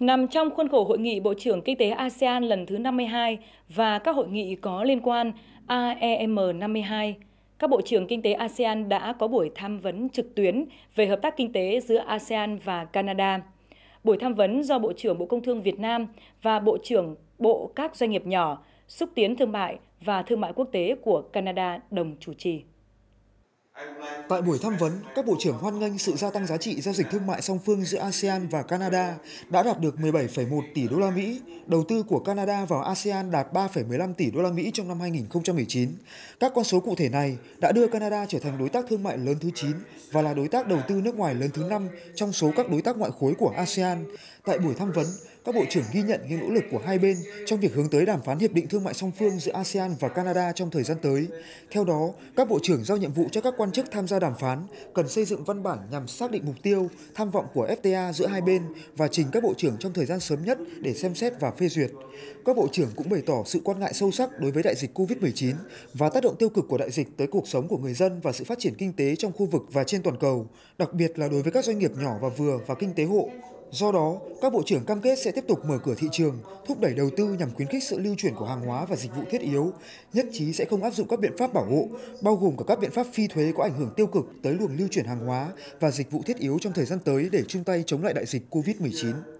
Nằm trong khuôn khổ hội nghị Bộ trưởng Kinh tế ASEAN lần thứ 52 và các hội nghị có liên quan AEM52, các Bộ trưởng Kinh tế ASEAN đã có buổi tham vấn trực tuyến về hợp tác kinh tế giữa ASEAN và Canada. Buổi tham vấn do Bộ trưởng Bộ Công Thương Việt Nam và Bộ trưởng Bộ các doanh nghiệp nhỏ, xúc tiến thương mại và thương mại quốc tế của Canada đồng chủ trì. Tại buổi tham vấn, các bộ trưởng hoan nghênh sự gia tăng giá trị giao dịch thương mại song phương giữa ASEAN và Canada đã đạt được 17,1 tỷ đô la Mỹ, đầu tư của Canada vào ASEAN đạt 3,15 tỷ đô la Mỹ trong năm 2019. Các con số cụ thể này đã đưa Canada trở thành đối tác thương mại lớn thứ 9 và là đối tác đầu tư nước ngoài lớn thứ 5 trong số các đối tác ngoại khối của ASEAN. Tại buổi tham vấn, các bộ trưởng ghi nhận những nỗ lực của hai bên trong việc hướng tới đàm phán hiệp định thương mại song phương giữa ASEAN và Canada trong thời gian tới. Theo đó, các bộ trưởng giao nhiệm vụ cho các quan quan chức tham gia đàm phán cần xây dựng văn bản nhằm xác định mục tiêu, tham vọng của FTA giữa hai bên và trình các bộ trưởng trong thời gian sớm nhất để xem xét và phê duyệt. Các bộ trưởng cũng bày tỏ sự quan ngại sâu sắc đối với đại dịch COVID-19 và tác động tiêu cực của đại dịch tới cuộc sống của người dân và sự phát triển kinh tế trong khu vực và trên toàn cầu, đặc biệt là đối với các doanh nghiệp nhỏ và vừa và kinh tế hộ Do đó, các bộ trưởng cam kết sẽ tiếp tục mở cửa thị trường, thúc đẩy đầu tư nhằm khuyến khích sự lưu chuyển của hàng hóa và dịch vụ thiết yếu, nhất trí sẽ không áp dụng các biện pháp bảo hộ, bao gồm cả các biện pháp phi thuế có ảnh hưởng tiêu cực tới luồng lưu chuyển hàng hóa và dịch vụ thiết yếu trong thời gian tới để chung tay chống lại đại dịch COVID-19.